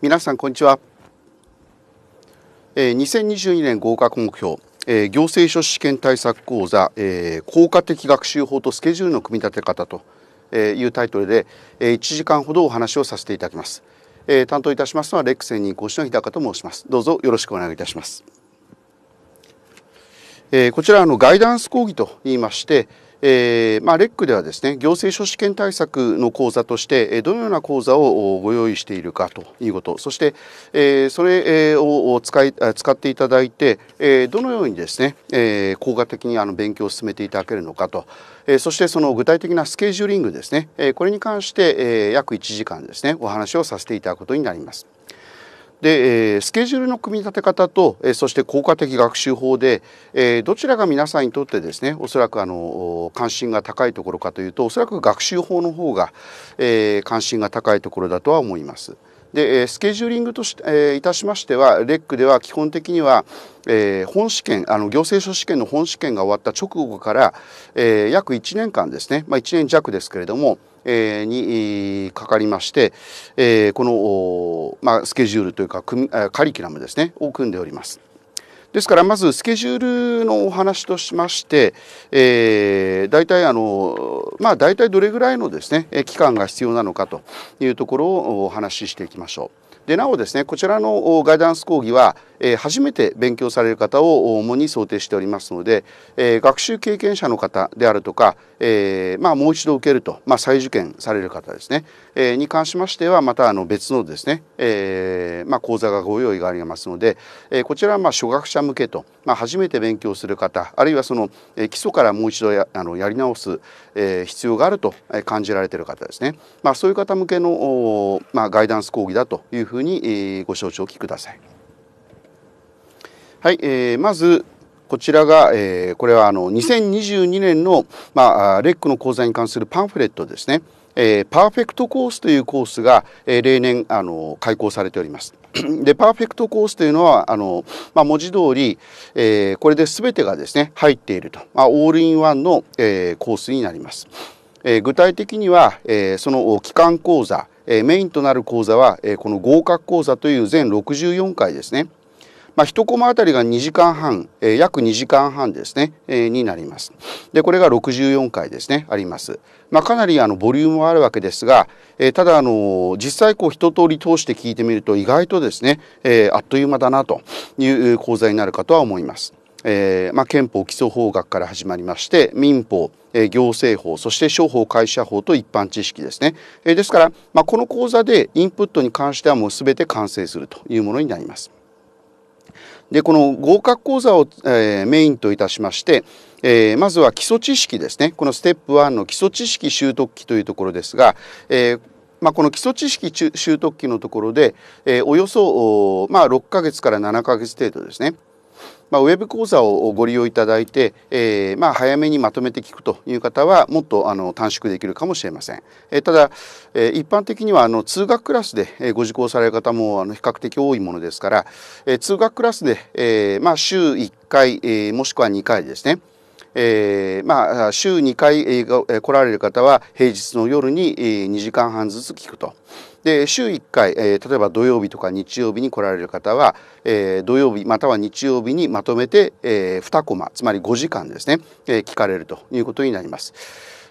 皆さんこんにちは、えー、2022年合格目標、え行政書士試験対策講座、え効果的学習法とスケジュールの組み立て方というタイトルで、えー、1時間ほどお話をさせていただきます、え担当いたしますのはレック専任講師の日高と申しますどうぞよろしくお願いいたします、えこちらのガイダンス講義と言いましてえーまあ、レックではですね行政書士権対策の講座としてどのような講座をご用意しているかということそして、えー、それを使い使っていただいて、どのようにですね、えー、効果的にあの勉強を進めていただけるのかと、そしてその具体的なスケジューリングですね、これに関して、約1時間ですねお話をさせていただくことになります。で、えスケジュールの組み立て方と、えそして効果的学習法で、えどちらが皆さんにとってですねおそらくあの関心が高いところかというとおそらく学習法の方が、え関心が高いところだとは思います。でスケジューリングとし、えいたしましてはレックでは基本的には、え本試験あの行政書試験の本試験が終わった直後から、え約1年間ですね、まあ、1年弱ですけれどもにかかりまして、この、まスケジュールというかカリキュラムですねを組んでおります。ですからまずスケジュールのお話としまして、え大体あの、まあ、大体どれぐらいのですね期間が必要なのかというところをお話ししていきましょう。でなおですねこちらのガイダンス講義はえ初めて勉強される方を主に想定しておりますので、え学習経験者の方であるとか、えまあ、もう一度受けると、まあ、再受験される方ですね、えに関しましてはまたあの別のですね、えまあ、講座がご用意がありますので、えこちらはま初学者向けと、まあ、初めて勉強する方あるいはその、え基礎からもう一度やあのやり直す、え必要があると感じられている方ですね、まあ、そういう方向けの、まあ、ガイダンス講義だというふうに、ご承知おきください。はい、えー、まずこちらが、えー、これはあの2022年の、まあ、レックの講座に関するパンフレットですね。えー、パーフェクトコースというコースが、えー、例年あの開講されております。でパーフェクトコースというのはあの、まあ、文字通り、えー、これで全てがですね入っていると、まあ、オールインワンの、えー、コースになります。えー、具体的には、えー、その基幹講座、えー、メインとなる講座は、えー、この合格講座という全64回ですね。まあ、1コマあたりが2時間半、えー、約2時間半ですね、えー、になります。で、これが64回ですね、あります。まあ、かなりあのボリュームはあるわけですが、えー、ただ、あの実際こう一通り通して聞いてみると意外とですね、えあっという間だなという講座になるかとは思います。えーまあ、憲法基礎法学から始まりまして民法、えー、行政法そして商法会社法と一般知識ですね、えー、ですから、まあ、この講座でインプットに関してはもう全て完成するというものになります。でこの合格講座を、えー、メインといたしまして、えー、まずは基礎知識ですねこのステップ1の基礎知識習得期というところですが、えーまあ、この基礎知識習得期のところで、えー、およそ、まあ、6ヶ月から7ヶ月程度ですねまあ、ウェブ講座をご利用いただいて、えー、まあ、早めにまとめて聞くという方はもっとあの短縮できるかもしれません。えー、ただ、え一般的にはあの通学クラスでご受講される方もあの比較的多いものですから、え通学クラスで、えまあ、週1回、えもしくは2回ですねえー、まあ、週2回、えー、来られる方は平日の夜に、えー、2時間半ずつ聞くと。で週1回、えー、例えば土曜日とか日曜日に来られる方は、えー、土曜日または日曜日にまとめて、えー、2コマつまり5時間ですね、えー、聞かれるということになります。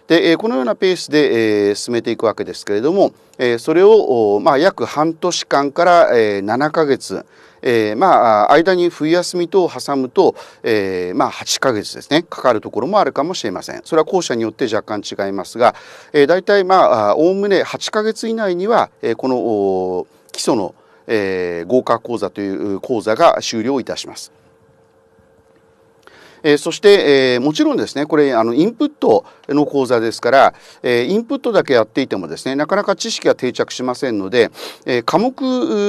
で、えこのようなペースで、え進めていくわけですけれども、えそれを、まあ、約半年間から、え7ヶ月えー、まあ間に冬休み等を挟むと、えー、まあ8ヶ月ですねかかるところもあるかもしれませんそれは校舎によって若干違いますが、えー、大体まあおおむね8ヶ月以内には、えー、この基礎の、えー、合格講座という講座が終了いたします。えそして、えもちろんですねこれあのインプットの講座ですから、えインプットだけやっていてもですねなかなか知識が定着しませんので、え科目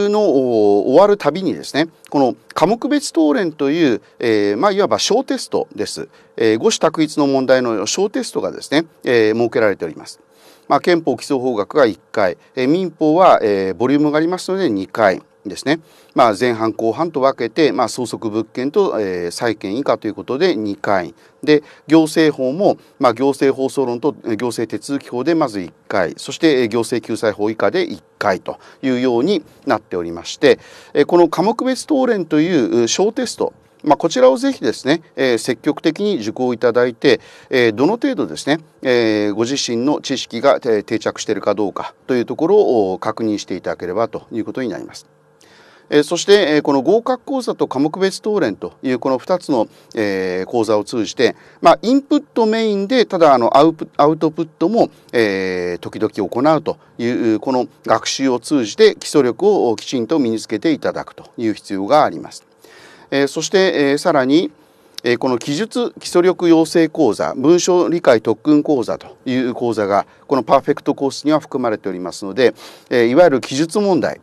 の終わるたびにですねこの科目別答練という、えまあ、いわば小テストです、えー、種択一の問題の小テストがですね、え設けられております。まあ、憲法基礎法学が1回、え民法は、えボリュームがありますので2回。ですね、まあ、前半後半と分けて、まあ、相続物件と、えー、債権以下ということで2回で行政法も、まあ、行政放送論と行政手続き法でまず1回そして行政救済法以下で1回というようになっておりましてこの科目別答練という小テストまあ、こちらをぜひですね、えー、積極的に受講いただいて、えー、どの程度ですね、えー、ご自身の知識が定着しているかどうかというところを確認していただければということになります。そして、この合格講座と科目別討論というこの2つの、講座を通じて、まあ、インプットメインでただあのアウトプットも、時々行うというこの学習を通じて基礎力をきちんと身につけていただくという必要があります。そして、さらに、この記述基礎力養成講座文章理解特訓講座という講座がこのパーフェクトコースには含まれておりますので、いわゆる記述問題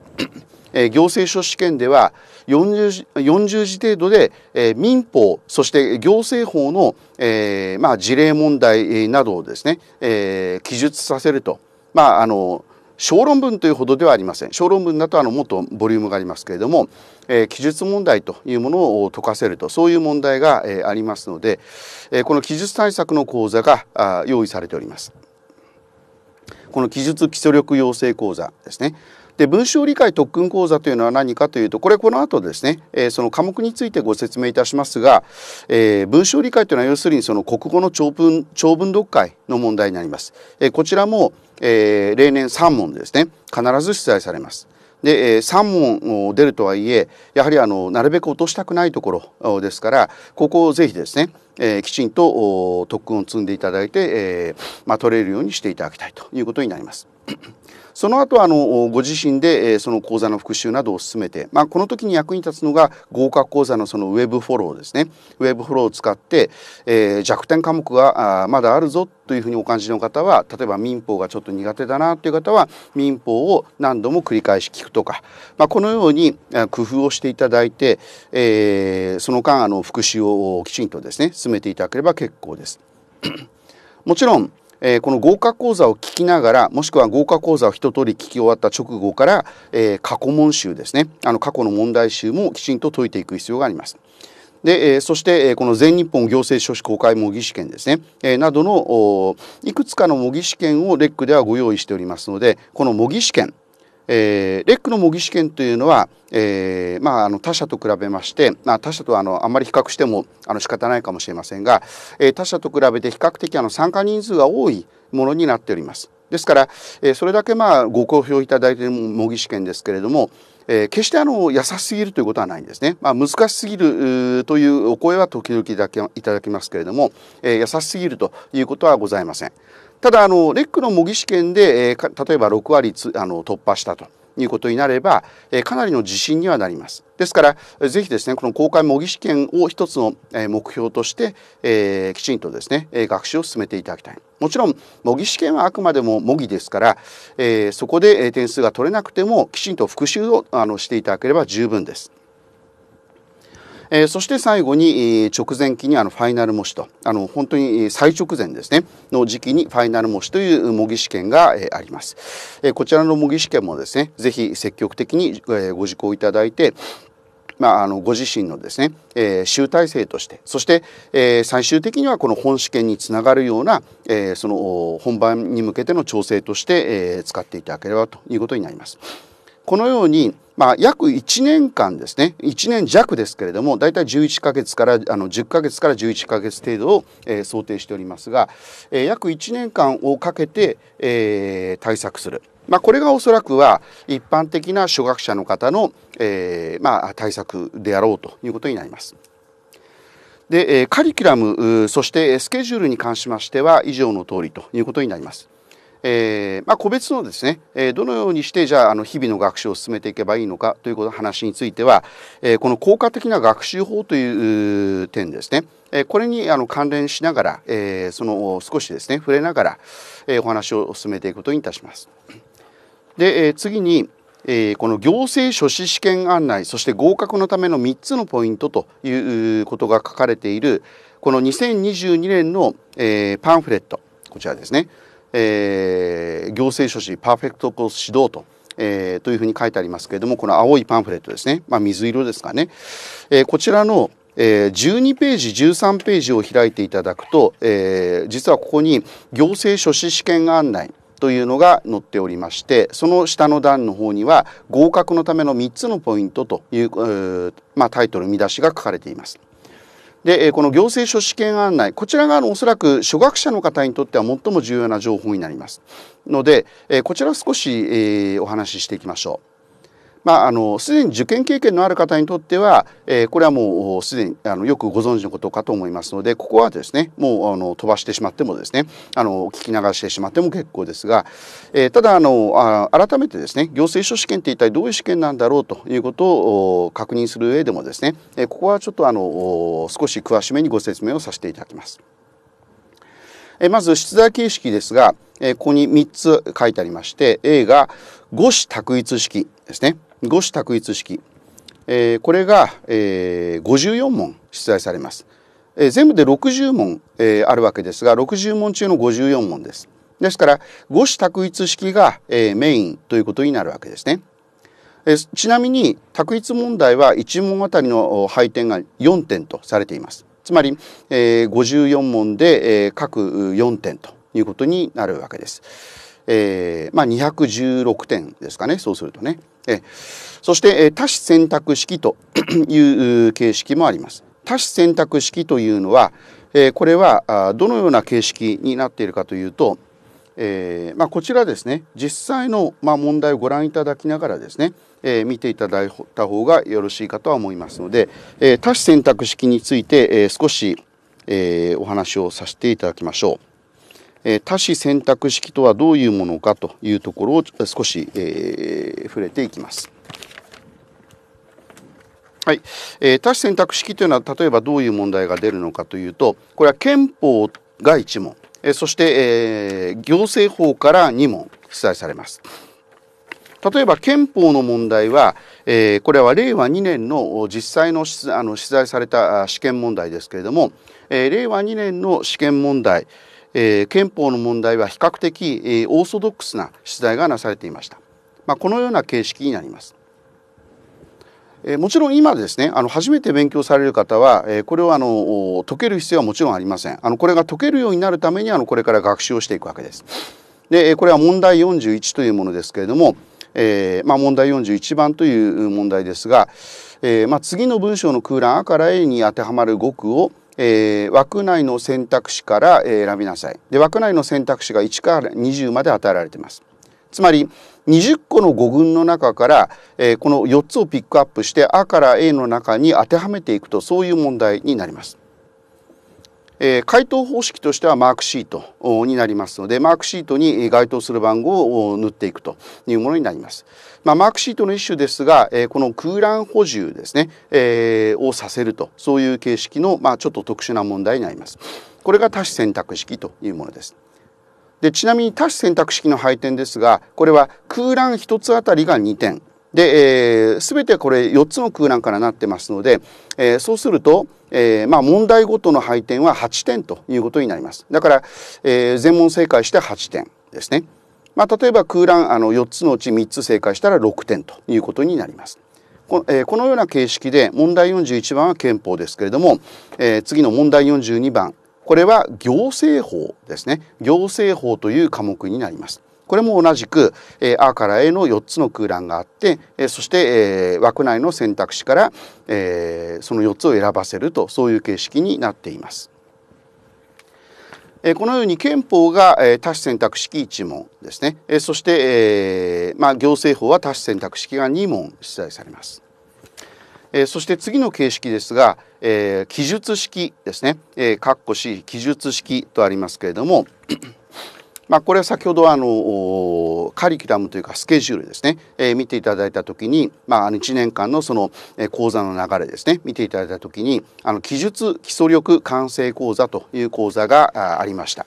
え行政書士試験では 40, 40字程度で、え民法そして行政法の、えまあ、事例問題などをですね、え記述させると、まあ、あの小論文というほどではありません小論文だとあのもっとボリュームがありますけれども、えー、記述問題というものを解かせるとそういう問題が、えー、ありますので、えー、この記述対策の講座があ用意されております。この記述基礎力養成講座ですねで文章理解特訓講座というのは何かというとこれこの後ですね、えー、その科目についてご説明いたしますが、えー、文章理解というのは要するにその国語の長文長文読解の問題になります。えー、こちらも、えー、例年3問ですね必ず出題されます。で、えー、3問を出るとはいえやはりあのなるべく落としたくないところですからここをぜひですね、えー、きちんと特訓を積んでいただいて、えーまあ、取れるようにしていただきたいということになります。その後あのご自身でその講座の復習などを進めて、まあ、この時に役に立つのが合格講座のそのウェブフォローですねウェブフォローを使って、えー、弱点科目がまだあるぞというふうにお感じの方は例えば民法がちょっと苦手だなという方は民法を何度も繰り返し聞くとか、まあ、このように工夫をしていただいて、えー、その間あの復習をきちんとですね進めていただければ結構です。もちろんえー、この豪華講座を聞きながらもしくは豪華講座を一通り聞き終わった直後から、えー、過去問集ですねあの過去の問題集もきちんと解いていく必要があります。で、えー、そして、えー、この全日本行政書士公開模擬試験ですね、えー、などのいくつかの模擬試験をレックではご用意しておりますのでこの模擬試験えー、レックの模擬試験というのは、えーまあ、あの他社と比べまして、まあ、他社とあのあんまり比較してもあの仕方ないかもしれませんが、えー、他社と比べて比較的あの参加人数が多いものになっております。ですから、えー、それだけまあご好評いただいている模擬試験ですけれども、えー、決してあの優しすぎるということはないんですね。まあ、難しすぎるというお声は時々いただきますけれども、えー、優しすぎるということはございません。ただあのレックの模擬試験で、えー、例えば6割つあの突破したということになれば、えー、かなりの自信にはなります。ですからぜひですねこの公開模擬試験を一つの目標として、えー、きちんとですね学習を進めていただきたい。もちろん模擬試験はあくまでも模擬ですから、えー、そこで点数が取れなくてもきちんと復習をあのしていただければ十分です。えー、そして最後に、えー、直前期にあのファイナル模試とあの本当に最直前ですねの時期にファイナル模試という模擬試験が、えー、あります、えー、こちらの模擬試験もですねぜひ積極的に、えー、ご受講いただいてまあ、あのご自身のですね、えー、集大成としてそして、えー、最終的にはこの本試験につながるような、えー、その本番に向けての調整として、えー、使っていただければということになります。このようにまあ、約1年間ですね、1年弱ですけれども、大体11ヶ月から、あの、10ヶ月から11ヶ月程度を、えー、想定しておりますが、えー、約1年間をかけて、えー、対策する。まあ、これがおそらくは一般的な初学者の方の、えー、まあ、対策であろうということになります。で、カリキュラム、そしてスケジュールに関しましては以上の通りということになります。えー、まあ、個別のですね、えどのようにしてじゃああの日々の学習を進めていけばいいのかということの話については、えこの効果的な学習法という点ですねこれにあの関連しながら、えその少しですね触れながら、えお話を進めていくことにいたします。で、え次に、えこの行政書士試験案内そして合格のための3つのポイントということが書かれているこの2022年の、えパンフレットこちらですねえー、行政書士パーフェクトコース指導とえー、というふうに書いてありますけれどもこの青いパンフレットですね、まあ、水色ですかね、えー、こちらの、えー、12ページ13ページを開いていただくと、えー、実はここに行政書士試験案内というのが載っておりましてその下の段の方には合格のための3つのポイントという、まあ、タイトル見出しが書かれています。で、この行政書士験案内、こちらがおそらく初学者の方にとっては最も重要な情報になります。ので、こちら少しお話ししていきましょう。まあ、あのすでに受験経験のある方にとっては、えー、これはもうすでにあのよくご存知のことかと思いますのでここはですねもうあの飛ばしてしまってもですねあの聞き流してしまっても結構ですが、えー、ただあのあ改めてですね行政書試験って一体どういう試験なんだろうということを確認する上でもですね、えここはちょっとあの少し詳しめにご説明をさせていただきます。えまず出題形式ですが、えここに3つ書いてありまして A が五子択一式ですね五種択一式、えー、これが、えー、54問出題されます、えー、全部で60問、えー、あるわけですが60問中の54問ですですから五種択一式が、えー、メインということになるわけですね、えー、ちなみに択一問題は1問あたりの配点が4点とされていますつまり、えー、54問で、えー、各4点ということになるわけです。えー、まあ216点ですかねそうするとね。えそして、え多子選択式という形式もあります。多種選択式というのは、えこれはどのような形式になっているかというと、えー、まあ、こちらですね実際の、ま問題をご覧いただきながらですね、えー、見ていただいた方がよろしいかとは思いますので、えー、多子選択式について、え少し、えお話をさせていただきましょう。多子選択式とはどういうものかというところを少し、え触れていきます。はい、え多子選択式というのは例えばどういう問題が出るのかというとこれは憲法が1問、えそして、え行政法から2問出題されます。例えば憲法の問題は、えー、これは令和2年の実際のあの取材された試験問題ですけれども、えー、令和2年の試験問題、えー、憲法の問題は比較的、えー、オーソドックスな出題がなされていました。まあ、このような形式になります。えー、もちろん今ですねあの初めて勉強される方は、えー、これをあの解ける必要はもちろんありませんあのこれが解けるようになるためにあのこれから学習をしていくわけですでこれは問題41というものですけれども、えーまあ、問題41番という問題ですが、えーまあ、次の文章の空欄「あ」から「えに当てはまる語句を「えー、枠内の選択肢から選びなさいで枠内の選択肢が1から20まで与えられていますつまり20個の語群の中から、えー、この4つをピックアップして「A から「A」の中に当てはめていくとそういう問題になります。えー、回答方式としてはマークシートになりますのでマークシートに該当する番号を塗っていくというものになります。まあ、マークシートの一種ですが、えー、この空欄補充ですね、えー、をさせるとそういう形式の、まあ、ちょっと特殊な問題になります。これが多種選択式というものです。でちなみに多子選択式の配点ですがこれは空欄1つあたりが2点で、えー、全てこれ4つの空欄からなってますので、えー、そうすると、えー、まあ、問題ごとの配点は8点ということになります。だから、え全問正解して8点ですね。まあ、例えば空欄あの4つのうち3つ正解したら6点ということになります。この,、えー、このような形式で問題41番は憲法ですけれども、えー、次の問題42番これは行政法ですね行政法という科目になります。これも同じく、えー、A から A の4つの空欄があって、えー、そして、えー、枠内の選択肢から、えー、その4つを選ばせるとそういう形式になっています。このように憲法が多種選択式1問ですねそして、まあ、行政法は多種選択式が2問出題されます。そして次の形式ですが、記述式ですね、かっこし記述式とありますけれどもまあ、これは先ほどあのカリキュラムというかスケジュールですね、えー、見ていただいた時に、まあ、1年間のその講座の流れですね見ていただいた時にあの記述基礎力完成講座という講座がありました。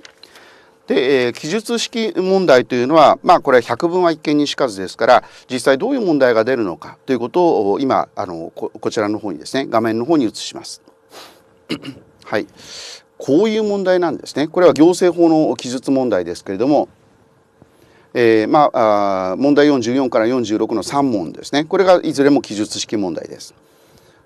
で、えー、記述式問題というのは、まあ、これは百分は一見にしかずですから実際どういう問題が出るのかということを今あのこちらの方にですね画面の方に移します。はいこういう問題なんですね。これは行政法の記述問題ですけれども、えー、まあ問題44から46の3問ですね。これがいずれも記述式問題です。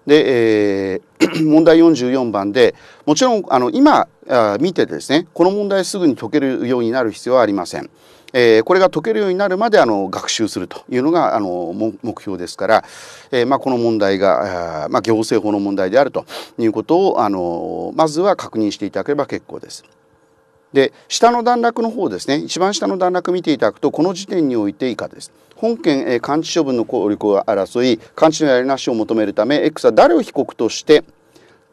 で、えー、問題44番でもちろんあの今あ見てですねこの問題すぐに解けるようになる必要はありません。えー、これが解けるようになるまであの学習するというのがあの目標ですから、えー、まあ、この問題が、あ、まあ、行政法の問題であるということをあのまずは確認していただければ結構です。で下の段落の方ですね一番下の段落見ていただくとこの時点において以下です。本件、えー、監置処分の効力を争い監置のやりなしを求めるため X は誰を被告として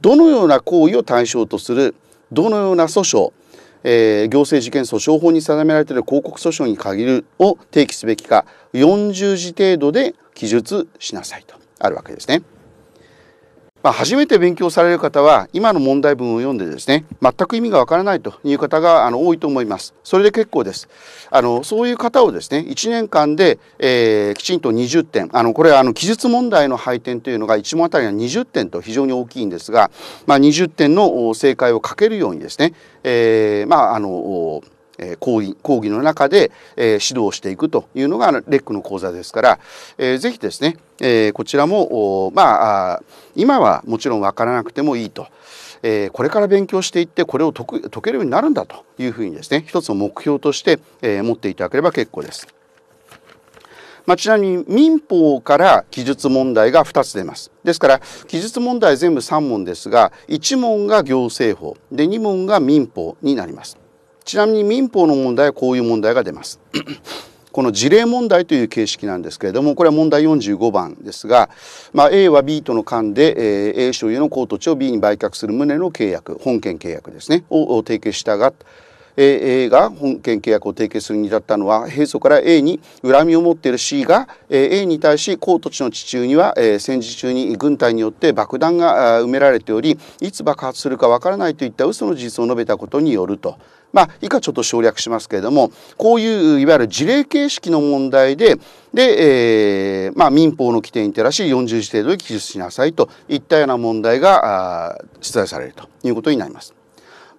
どのような行為を対象とするどのような訴訟えー、行政事件訴訟法に定められている広告訴訟に限るを提起すべきか40字程度で記述しなさいとあるわけですね。まあ、初めて勉強される方は今の問題文を読んでですね全く意味がわからないという方があの多いと思いますそれで結構ですあのそういう方をですね1年間で、えー、きちんと20点あのこれはあの記述問題の配点というのが1問あたりは20点と非常に大きいんですが、まあ、20点の正解をかけるようにですね、えー、まああのえ講義講義の中で、え指導していくというのがレックの講座ですから、えー、ぜひですね、えこちらもまあ今はもちろん分からなくてもいいと。えこれから勉強していってこれを解けるようになるんだというふうにですね一つの目標として、え持っていただければ結構です。まあ、ちなみに民法から記述問題が2つ出ます。ですから記述問題全部3問ですが1問が行政法で2問が民法になります。ちなみに民法の問題はこういう問題が出ます。この事例問題という形式なんですけれどもこれは問題45番ですが、まあ、A は B との間で、えー、A 所有の高土地を B に売却する旨の契約本件契約ですねを締結したが A が本件契約を締結するに至ったのは平素から A に恨みを持っている C が A に対し高土地の地中には戦時中に軍隊によって爆弾が埋められておりいつ爆発するかわからないといった嘘の事実を述べたことによると。まあ、以下ちょっと省略しますけれどもこういういわゆる事例形式の問題でで、えーまあ、民法の規定に照らし40字程度で記述しなさいといったような問題が出題されるということになります。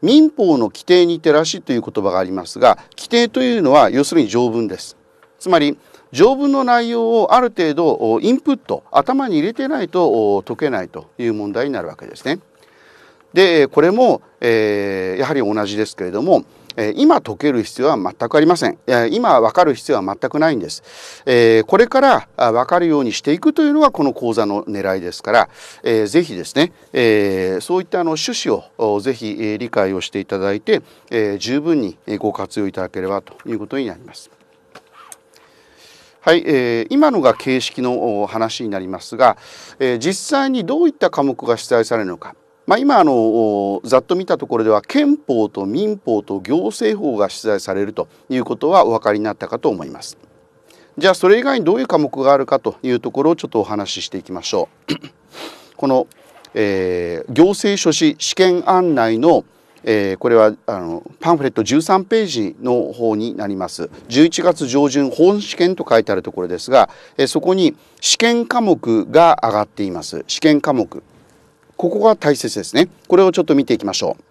民法の規定に照らしという言葉がありますが規定というのは要するに条文ですつまり条文の内容をある程度インプット頭に入れてないと解けないという問題になるわけですね。でこれも、えー、やはり同じですけれども今解ける必要は全くありません今分かる必要は全くないんですこれから分かるようにしていくというのがこの講座の狙いですから是非ですねそういったあの趣旨をぜひ理解をしていただいて十分にご活用いただければということになります。はい、えー、今のが形式の話になりますが、えー、実際にどういった科目が出題されるのか、まあ、今あのざっと見たところでは憲法と民法と行政法が出題されるということはお分かりになったかと思います。じゃあそれ以外にどういう科目があるかというところをちょっとお話ししていきましょう。この、えー、行政書士試験案内のえー、これはあのパンフレット13ページの方になります11月上旬本試験と書いてあるところですが、えー、そこに試験科目が上がっています試験科目ここが大切ですねこれをちょっと見ていきましょう、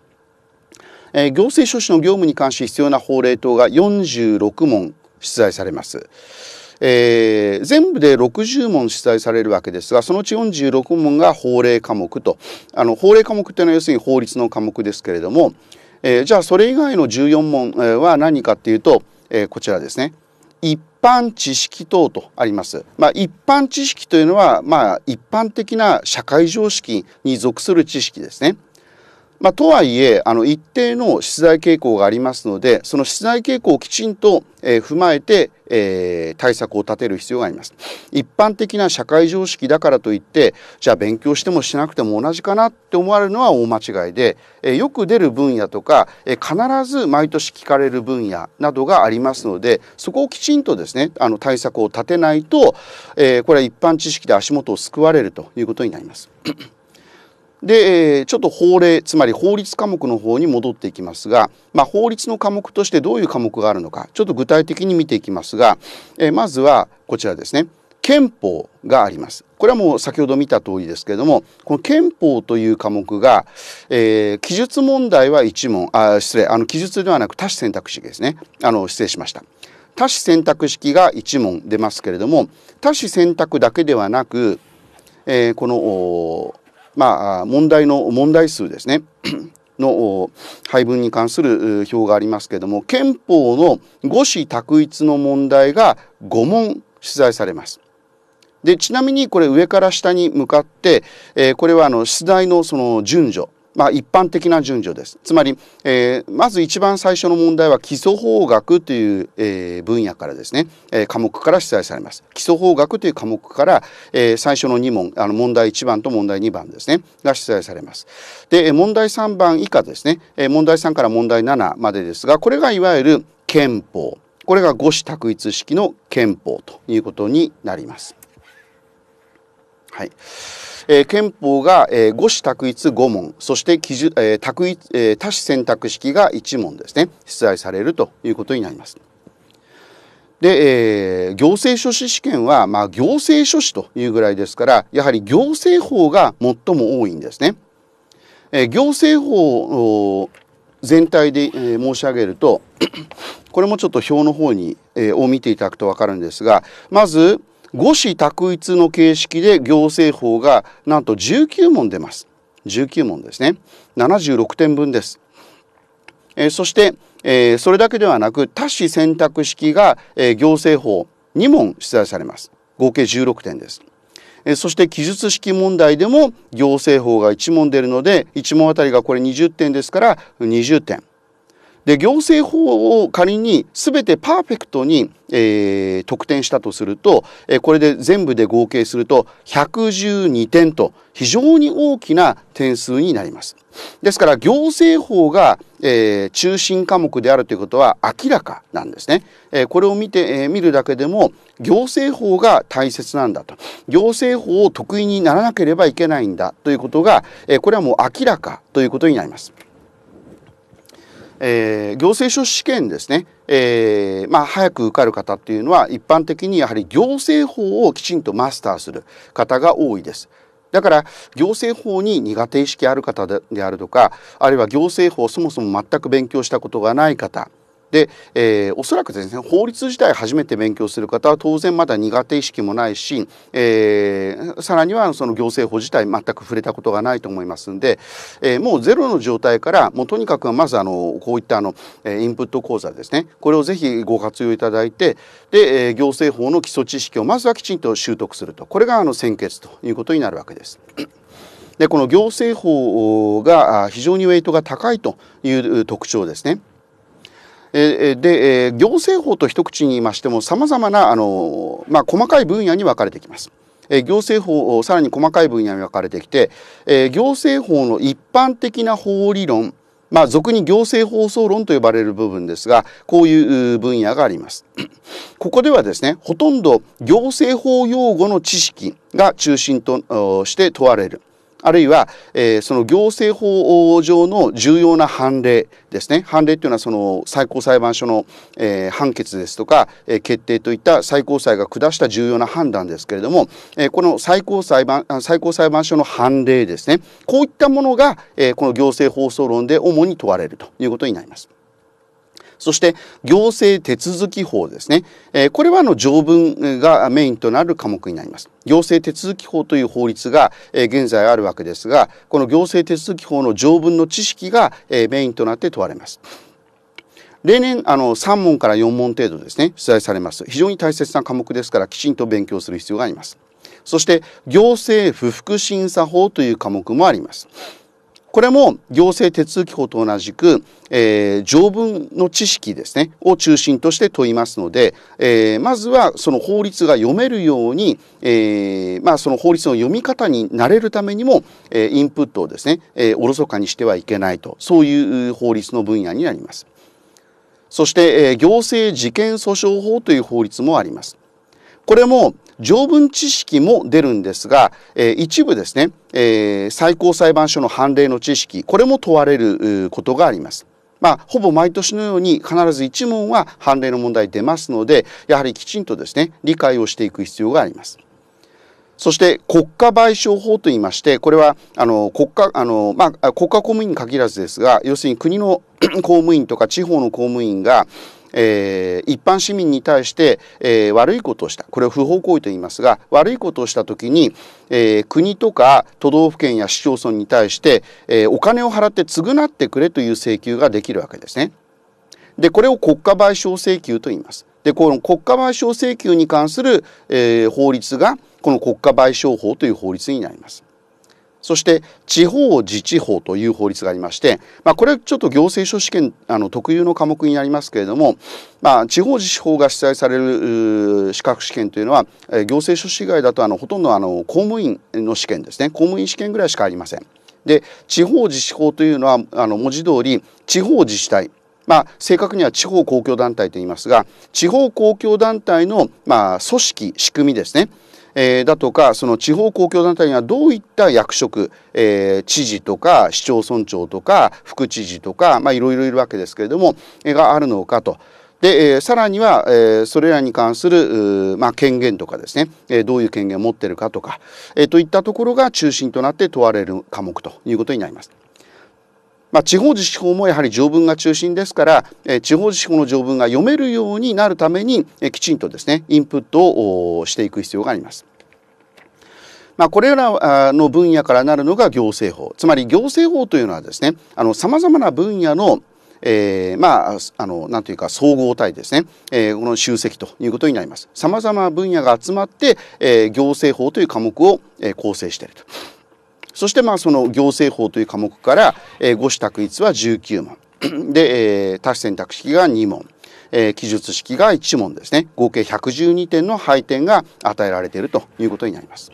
えー、行政書士の業務に関し必要な法令等が46問出題されますえー、全部で60問出題されるわけですがそのうち46問が法令科目とあの法令科目というのは要するに法律の科目ですけれども、えー、じゃあそれ以外の14問は何かっていうと、えー、こちらですね一般知識等とあります。まあ、一般知識というのは、まあ、一般的な社会常識に属する知識ですね。まあ、とはいえ、あの、一定の出題傾向がありますので、その出題傾向をきちんと、えー、踏まえて、えー、対策を立てる必要があります。一般的な社会常識だからといって、じゃあ勉強してもしなくても同じかなって思われるのは大間違いで、えー、よく出る分野とか、えー、必ず毎年聞かれる分野などがありますので、そこをきちんとですね、あの、対策を立てないと、えー、これは一般知識で足元を救われるということになります。で、ちょっと法令、つまり法律科目の方に戻っていきますが、まあ、法律の科目としてどういう科目があるのか、ちょっと具体的に見ていきますが、えまずはこちらですね。憲法があります。これはもう先ほど見た通りですけれども、この憲法という科目が、えー、記述問題は1問、あ失礼、あの記述ではなく多種選択式ですね。あの失礼しました。多種選択式が1問出ますけれども、多種選択だけではなく、えー、このまあ、問題の問題数ですね の配分に関する表がありますけれども憲法の五子択一の問題が5問出題されます。でちなみにこれ上から下に向かって、えー、これはあの出題のその順序まあ、一般的な順序です。つまり、えー、まず一番最初の問題は基礎法学という、えー、分野からですね、えー、科目から出題されます。基礎法学という科目から、え最初の2問、あの問題1番と問題2番ですね、が出題されます。で、問題3番以下ですね、え問題3から問題7までですが、これがいわゆる憲法。これが五子択一式の憲法ということになります。はいえー、憲法が、えー、五子択一5問そして基準、えー択一えー、多子選択式が1問ですね出題されるということになります。で、えー、行政書士試験は、まあ、行政書士というぐらいですからやはり行政法が最も多いんですね。えー、行政法全体で、えー、申し上げるとこれもちょっと表の方に、えー、を見ていただくと分かるんですがまず、五子択一の形式で行政法がなんと19問出ます。19問ですね。76点分です。えー、そして、えー、それだけではなく多子選択式が、えー、行政法2問出題されます。合計16点です。えー、そして記述式問題でも行政法が1問出るので1問あたりがこれ20点ですから20点。で行政法を仮に全てパーフェクトに、えー、得点したとすると、えー、これで全部で合計すると112点と非常に大きな点数になります。ですから行政法が、えー、中心科目であるということは明らかなんですね。えー、これを見て、えー、見るだけでも行政法が大切なんだと行政法を得意にならなければいけないんだということが、えー、これはもう明らかということになります。えー、行政書士試験ですね、えーまあ、早く受かる方っていうのは一般的にやはり行政法をきちんとマスターする方が多いです。だから行政法に苦手意識ある方であるとかあるいは行政法をそもそも全く勉強したことがない方で、えー、おそらくですね法律自体初めて勉強する方は当然まだ苦手意識もないし、えー、さらにはその行政法自体全く触れたことがないと思いますんで、えー、もうゼロの状態からもうとにかくまずあのこういったあのインプット講座ですねこれをぜひご活用いただいてで、えー、行政法の基礎知識をまずはきちんと習得するとこれがあの先決ということになるわけです。でこの行政法が非常にウェイトが高いという特徴ですね。で行政法と一口に言いましてもさまざまなあの、まあ、細かい分野に分かれてきます。行政法さらに細かい分野に分かれてきて行政法の一般的な法理論まあ俗に行政法送論と呼ばれる部分ですがこういう分野があります。ここではですねほとんど行政法用語の知識が中心として問われるあるいは、えー、その行政法上の重要な判例ですね。判例というのはその最高裁判所の、えー、判決ですとか、えー、決定といった最高裁が下した重要な判断ですけれども、えー、この最高裁判最高裁判所の判例ですね。こういったものが、えー、この行政放送論で主に問われるということになります。そして行政手続き法ですね、えー、これはあの条文がメインとなる科目になります行政手続き法という法律が、え現在あるわけですがこの行政手続き法の条文の知識が、えメインとなって問われます例年あの3問から4問程度ですね出題されます非常に大切な科目ですからきちんと勉強する必要がありますそして行政不服審査法という科目もありますこれも行政手続法と同じく、えー、条文の知識ですねを中心として問いますので、えー、まずはその法律が読めるように、えー、まあ、その法律の読み方に慣れるためにも、えインプットをですね、えおろそかにしてはいけないとそういう法律の分野になります。そして、え行政事件訴訟法という法律もあります。これも条文知識も出るんですが、え一部ですね、え最高裁判所の判例の知識これも問われることがあります。まあ、ほぼ毎年のように必ず1問は判例の問題出ますのでやはりきちんとですね理解をしていく必要があります。そして国家賠償法といいましてこれはあの国家あの、まあ、国家公務員に限らずですが要するに国の 公務員とか地方の公務員が、えー、一般市民に対して、えー、悪いことをしたこれを不法行為と言いますが悪いことをした時に、えー、国とか都道府県や市町村に対して、えお金を払って償ってくれという請求ができるわけですね。でこれを国家賠償請求と言います。でこの国家賠償請求に関する、え法律がこの国家賠償法という法律になります。そして地方自治法という法律がありまして、まあ、これはちょっと行政書試験あの特有の科目になりますけれども、まあ、地方自治法が主催される資格試験というのは、え行政書士以外だとあのほとんどあの公務員の試験ですね公務員試験ぐらいしかありません。で地方自治法というのはあの文字通り地方自治体まあ、正確には地方公共団体と言いますが地方公共団体の、まあ、組織仕組みですねえー、だとかその地方公共団体にはどういった役職、えー、知事とか市町村長とか副知事とか、まあ、いろいろいるわけですけれども、えー、があるのかと。で、えー、さらには、えー、それらに関する、まあ、権限とかですね、えー、どういう権限を持っているかとか、えー、といったところが中心となって問われる科目ということになります。まあ、地方自治法もやはり条文が中心ですから、え地方自治法の条文が読めるようになるために、えきちんとですねインプットをしていく必要があります。まあ、これらの分野からなるのが行政法つまり行政法というのはですねさまざまな分野のえー、まああのなんというか総合体ですね、えー、この集積ということになります。さまざまな分野が集まって、えー、行政法という科目を、えー、構成していると。そしてまあその行政法という科目から、えー、五子択一は19問。で、えー、多子選択式が2問。えー、記述式が1問ですね。合計112点の配点が与えられているということになります。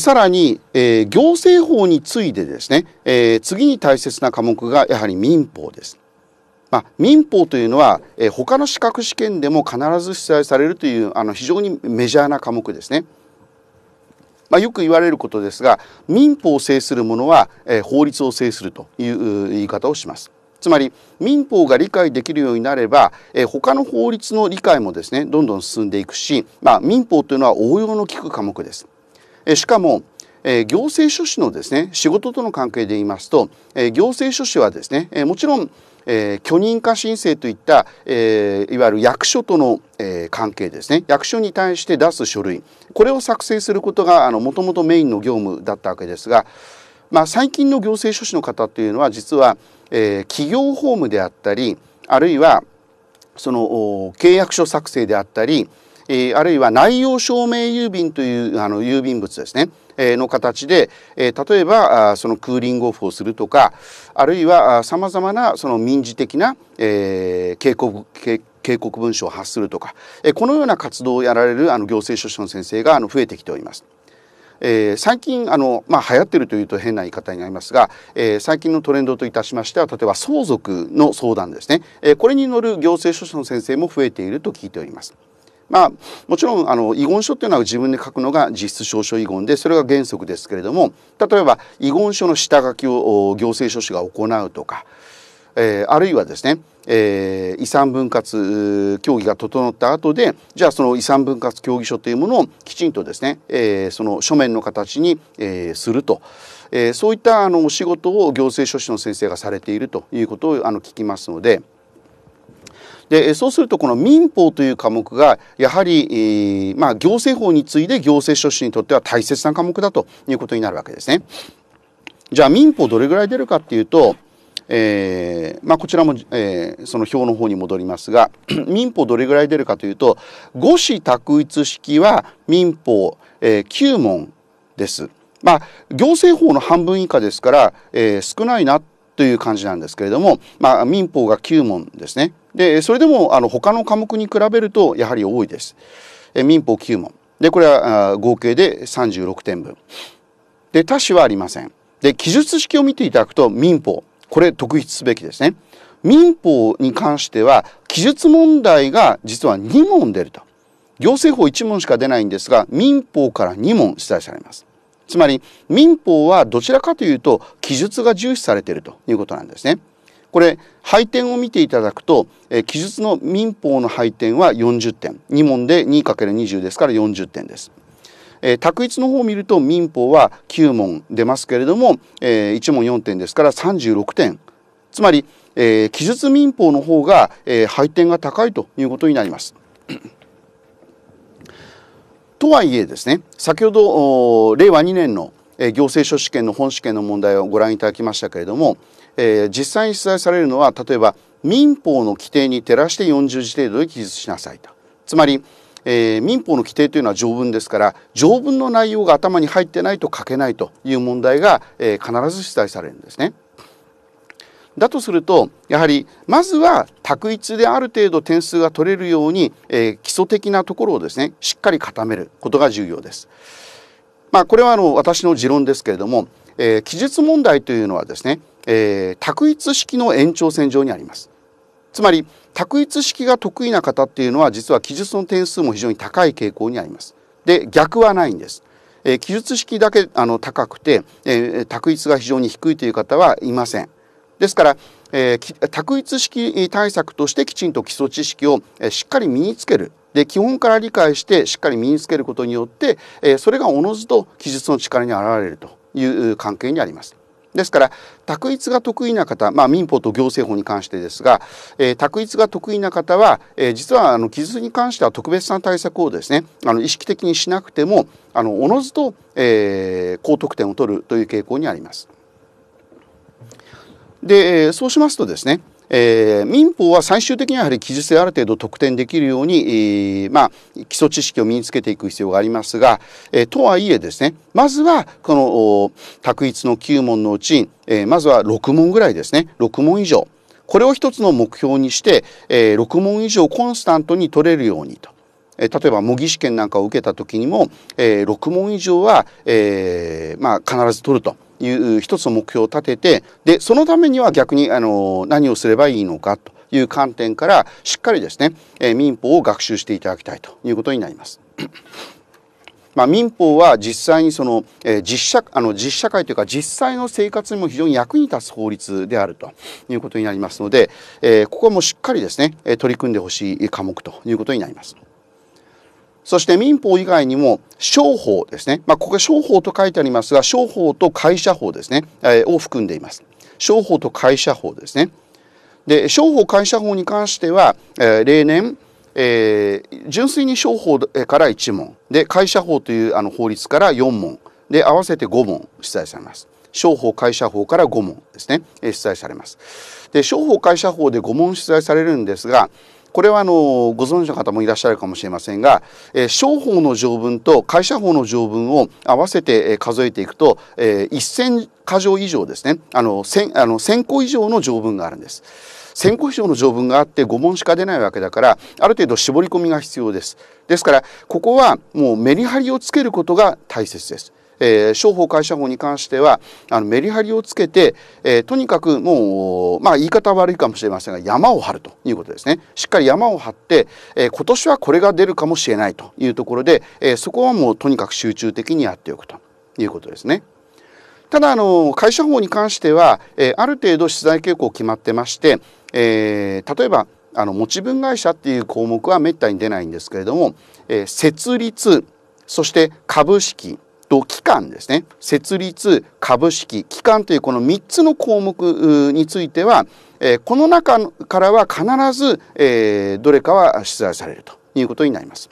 さらに、えー、行政法についてですね、えー、次に大切な科目がやはり民法です。まあ、民法というのは、えー、他の資格試験でも必ず出題されるというあの非常にメジャーな科目ですね。まあ、よく言われることですが民法を制する者は、えー、法律を制するという言い方をします。つまり民法が理解できるようになれば、えー、他の法律の理解もですねどんどん進んでいくし、まあ、民法というのは応用の利く科目です。えー、しかもえ行政書士のですね仕事との関係で言いますと、え行政書士はですね、えもちろん、えー、許認可申請といった、えー、いわゆる役所との、えー、関係ですね役所に対して出す書類これを作成することがもともとメインの業務だったわけですが、まあ、最近の行政書士の方というのは実は、えー、企業法務であったりあるいはその契約書作成であったり、えー、あるいは内容証明郵便というあの郵便物ですねの形で例えばそのクーリングオフをするとかあるいはさまざまなその民事的な警告警告文書を発するとかこのような活動をやられるあの行政書士の先生が増えてきております。えー、最近あの、まあ、流行ってるというと変な言い方になりますが、えー、最近のトレンドといたしましては例えば相続の相談ですね、えー、これに乗る行政書士の先生も増えていると聞いております。まあ、もちろんあの遺言書っていうのは自分で書くのが実質証書遺言でそれが原則ですけれども例えば遺言書の下書きを行政書士が行うとか、えー、あるいはですね、えー、遺産分割協議が整った後でじゃあその遺産分割協議書というものをきちんとですね、えー、その書面の形に、えー、すると。えー、そういったあのお仕事を行政書士の先生がされているということをあの聞きますのででそうするとこの民法という科目がやはり、えー、まあ、行政法に次いで行政書士にとっては大切な科目だということになるわけですね。じゃあ民法どれぐらい出るかっていうと、えー、まあ、こちらも、えー、その表の方に戻りますが 民法どれぐらい出るかというと五子択一式は民法、えー、9問です。まあ、行政法の半分以下ですから、えー、少ないなという感じなんですけれども、まあ、民法が9問ですね。でそれでもあの他の科目に比べるとやはり多いです。え民法9問でこれはあ合計で36点分で他種はありません。で記述式を見ていただくと民法これ特筆すべきですね。民法に関しては記述問題が実は2問出ると。行政法1問しか出ないんですが民法から2問出題されます。つまり民法はどちらかというと記述が重視されているということなんですね。これ配点を見ていただくと、え記述の民法の配点は40点2問で 2×20 ですから40点です。えー、択一の方を見ると民法は9問出ますけれども、えー、1問4点ですから36点つまり、えー、記述民法の方が、えー、配点が高いということになります。とはいえですね先ほど令和2年の行政書試験の本試験の問題をご覧いただきましたけれどもえー、実際に記載されるのは例えば民法の規定に照らして40字程度で記述しなさいとつまり、えー、民法の規定というのは条文ですから条文の内容が頭に入ってないと書けないという問題が、えー、必ず記載されるんですね。だとするとやはりまずは択一である程度点数が取れるように、えー、基礎的なところをですねしっかり固めることが重要です。まあ、これはあの私の持論ですけれども、え記述問題というのはですねえー、択一式の延長線上にあります。つまり択一式が得意な方っていうのは実は記述の点数も非常に高い傾向にあります。で逆はないんです。えー、記述式だけあの高くて、えー、択一が非常に低いという方はいません。ですから、えー、択一式対策としてきちんと基礎知識をしっかり身につけるで基本から理解してしっかり身につけることによって、えー、それがおのずと記述の力に現れるという関係にあります。ですから択一が得意な方、まあ、民法と行政法に関してですが、えー、択一が得意な方は、えー、実はあの傷に関しては特別な対策をですねあの意識的にしなくてもあのおのずと、えー、高得点を取るという傾向にあります。でそうしますとですねえー、民法は最終的にはやはり記述である程度特点できるように、えー、まあ、基礎知識を身につけていく必要がありますが、えー、とはいえですねまずはこの択一の9問のうち、えまずは6問ぐらいですね6問以上これを一つの目標にして、え6問以上コンスタントに取れるようにと。例えば模擬試験なんかを受けた時にも、え6問以上は、えまあ、必ず取るという一つの目標を立ててでそのためには逆にあの何をすればいいのかという観点からしっかりですね、え民法を学習していただきたいということになります。まあ、民法は実際にその、えー、実社あの実社会というか実際の生活にも非常に役に立つ法律であるということになりますので、えー、ここはもうしっかりですね取り組んでほしい科目ということになります。そして民法以外にも商法ですね。まあ、ここ商法と書いてありますが、商法と会社法ですね、えー、を含んでいます。商法と会社法ですね。で、商法会社法に関しては、えー、例年、えー、純粋に商法から1問、で、会社法というあの法律から4問、で、合わせて5問出題されます。商法会社法から5問ですね、出題されます。で、商法会社法で5問出題されるんですが、これはあのご存知の方もいらっしゃるかもしれませんが、えー、商法の条文と会社法の条文を合わせて数えていくと、えー、1000箇条以上ですねあの 1000, あの1000個以上の条文があるんです。1,000個以上の条文があって5問しか出ないわけだからある程度絞り込みが必要です。ですからここはもうメリハリをつけることが大切です。えー、商法会社法に関してはあのメリハリをつけて、えー、とにかくもう、まあ、言い方悪いかもしれませんが山を張るということですねしっかり山を張って、えー、今年はこれが出るかもしれないというところで、えそこはもうとにかく集中的にやっておくということですね。ただあの会社法に関しては、えある程度出題傾向決まってまして、え例えばあの持ち分会社っていう項目はめったに出ないんですけれども、え設立そして株式と期間ですね設立株式期間というこの3つの項目については、えこの中からは必ず、えどれかは出題されるということになります。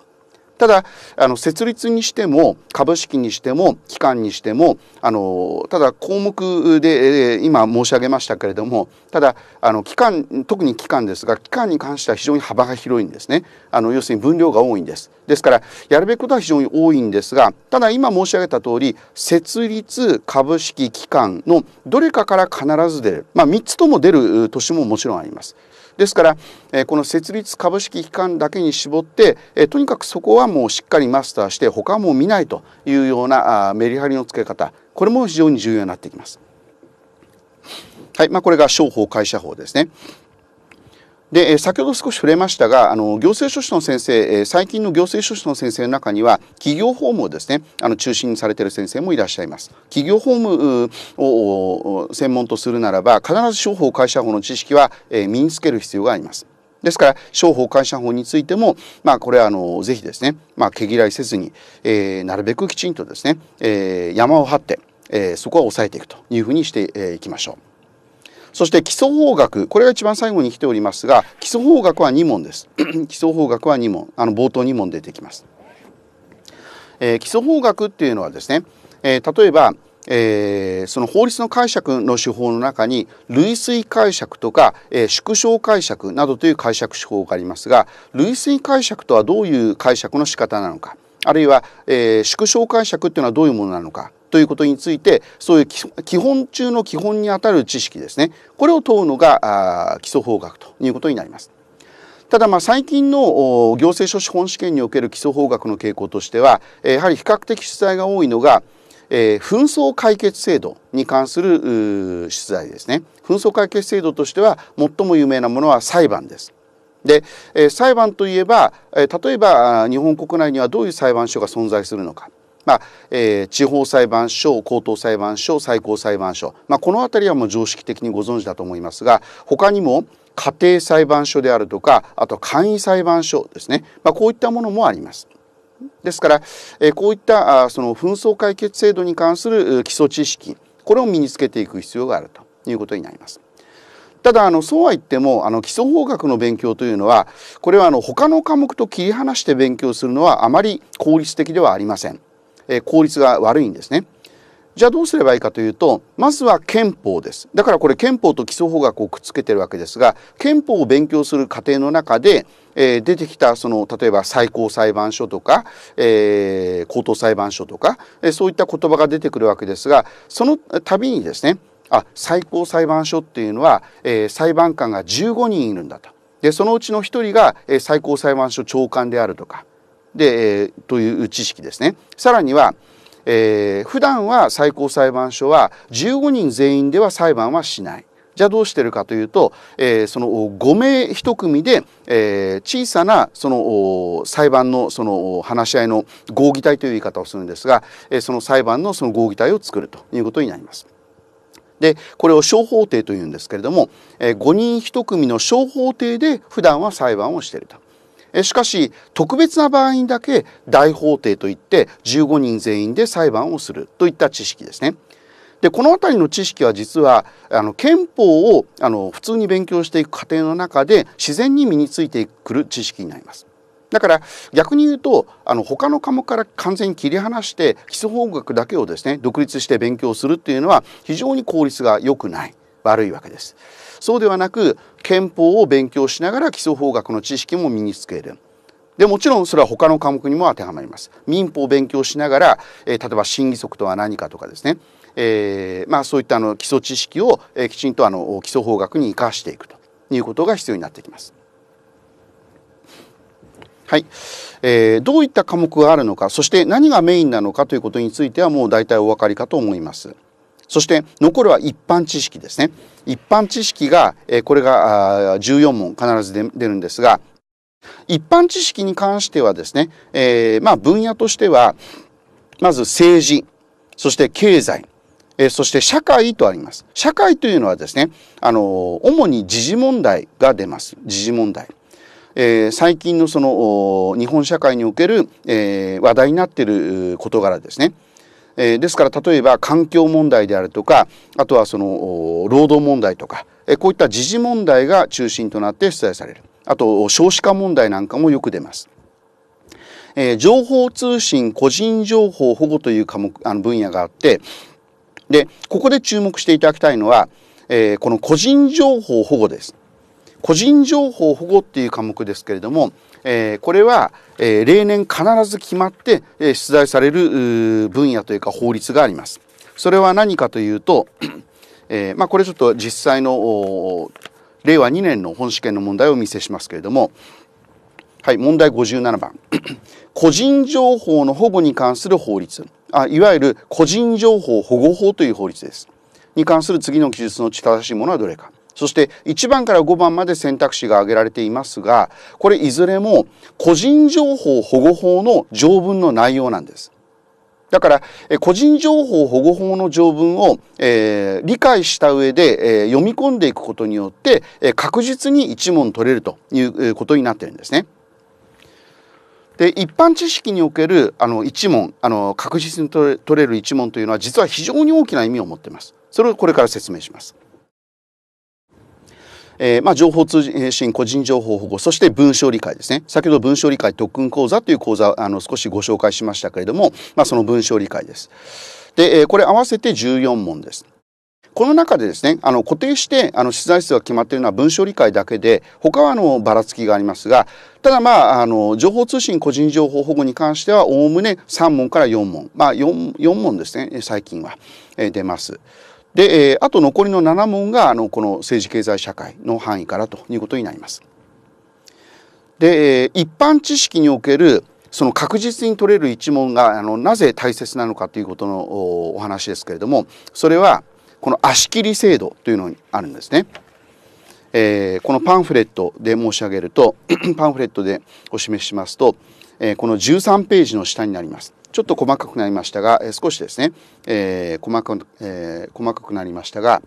ただあの設立にしても株式にしても機関にしてもあのただ項目で、え今申し上げましたけれどもただあの機関特に機関ですが機関に関しては非常に幅が広いんですねあの要するに分量が多いんですですからやるべきことは非常に多いんですがただ今申し上げた通り設立株式機関のどれかから必ず出る、まあ、3つとも出る年ももちろんあります。ですから、えこの設立株式機関だけに絞って、えとにかくそこはもうしっかりマスターして他はもう見ないというようなあメリハリのつけ方これも非常に重要になってきます。はいまあ、これが商法会社法ですね。で、先ほど少し触れましたが、あの行政書士の先生、最近の行政書士の先生の中には、企業法務をですね、あの中心にされている先生もいらっしゃいます。企業法務を専門とするならば、必ず商法会社法の知識は身につける必要があります。ですから、商法会社法についても、まあ、これはあのぜひですね、まあ、毛嫌いせずに、えー、なるべくきちんとですね、えー、山を張って、えー、そこは抑えていくというふうにしてい、えきましょう。そして基礎法学これが一番最後に来ておりますが基礎法学は2問です基礎 法学は2問あの冒頭2問出てきます、えー、基礎法学っていうのはですね、えー、例えばえー、その法律の解釈の手法の中に類推解釈とか、えー、縮小解釈などという解釈手法がありますが類推解釈とはどういう解釈の仕方なのかあるいは、えー、縮小解釈っていうのはどういうものなのかということについてそういう基本中の基本にあたる知識ですねこれを問うのが基礎法学ということになります。ただまあ最近の行政書士本試験における基礎法学の傾向としてはやはり比較的出題が多いのがえ紛争解決制度に関する出題ですね紛争解決制度としては最も有名なものは裁判ですで、え裁判といえば、え例えば日本国内にはどういう裁判所が存在するのかまあえー、地方裁判所高等裁判所最高裁判所、まあ、この辺りはもう常識的にご存知だと思いますが他にも家庭裁判所であるとかあと簡易裁判所ですね、まあ、こういったものもあります。ですから、えー、こういったあその紛争解決制度に関する基礎知識これを身につけていく必要があるということになります。ただあのそうは言ってもあの基礎法学の勉強というのはこれはあの他の科目と切り離して勉強するのはあまり効率的ではありません。効率が悪いんですね。じゃあどうすればいいかというとまずは憲法ですだからこれ憲法と基礎法学をくっつけてるわけですが憲法を勉強する過程の中で、えー、出てきたその例えば最高裁判所とか、えー、高等裁判所とか、えー、そういった言葉が出てくるわけですがその度にですねあ最高裁判所っていうのは、え裁判官が15人いるんだと。でそのうちの1人が、え最高裁判所長官であるとかで、えという知識ですね。さらには、えー、普段は最高裁判所は15人全員では裁判はしない。じゃあどうしてるかというと、えー、その5名1組で、えー、小さなその裁判のその話し合いの合議体という言い方をするんですが、えー、その裁判のその合議体を作るということになります。でこれを小法廷というんですけれども、えー、5人1組の小法廷で普段は裁判をしていると。しかし特別な場合にだけ大法廷といって15人全員で裁判をするといった知識ですね。でこの辺りの知識は実はあの憲法をあの普通に勉強していく過程の中で自然に身についてくる知識になります。だから逆に言うとあの他の科目から完全に切り離して基礎法学だけをですね独立して勉強するっていうのは非常に効率が良くない悪いわけです。そうではなく憲法を勉強しながら基礎法学の知識も身につける。でもちろんそれは他の科目にも当てはまります。民法を勉強しながら、えー、例えば審議則とは何かとかですね、えー、まあ、そういったあの基礎知識を、えー、きちんとあの基礎法学に生かしていくということが必要になってきます。はい、えー、どういった科目があるのかそして何がメインなのかということについてはもう大体お分かりかと思います。そして残るは一般知識ですね。一般知識が、えこれが14問必ず出るんですが、一般知識に関してはですね、えー、まあ分野としては、まず政治、そして経済、えそして社会とあります。社会というのはですね、あの主に時事問題が出ます。時事問題。えー、最近のその日本社会における、えー、話題になっている事柄ですね。えー、ですから例えば環境問題であるとかあとはその労働問題とか、えー、こういった時事問題が中心となって出題されるあと少子化問題なんかもよく出ます。えー、情報通信個人情報保護という科目あの分野があってでここで注目していただきたいのは、えー、この個人情報保護です。個人情報保護っていう科目ですけれどもえこれは、え例年必ず決まって、え出題される分野というか法律があります。それは何かというと、えまあ、これちょっと実際の令和2年の本試験の問題をお見せしますけれども、はい、問題57番 個人情報の保護に関する法律あいわゆる個人情報保護法という法律ですに関する次の記述の正しいものはどれかそして1番から5番まで選択肢が挙げられていますが、これいずれも個人情報保護法の条文の内容なんです。だから、え個人情報保護法の条文を、えー、理解した上で、えー、読み込んでいくことによって、え確実に一問取れるということになってるんですね。で一般知識におけるあの一問あの確実に取れる一問というのは実は非常に大きな意味を持っています。それをこれから説明します。えー、まあ、情報通信、個人情報保護、そして文章理解ですね。先ほど文章理解特訓講座という講座、あの、少しご紹介しましたけれども、まあ、その文章理解です。で、えー、これ合わせて14問です。この中でですね、あの固定してあの出題数が決まっているのは文章理解だけで、他はあのばらつきがありますが、ただまあ、あの、情報通信個人情報保護に関しては、おおむね3問から4問、まあ4、4問ですね、最近は、えー、出ます。で、えー、あと残りの7問があのこの政治経済社会の範囲からということになります。で、えー、一般知識におけるその確実に取れる一問があのなぜ大切なのかということのお話ですけれどもそれはこの足切り制度というのにあるんですね。えー、このパンフレットで申し上げると パンフレットでお示ししますと、えー、この13ページの下になります。ちょっと細かくなりましたが、え少しですね、えー、細かえー、細かくなりましたが、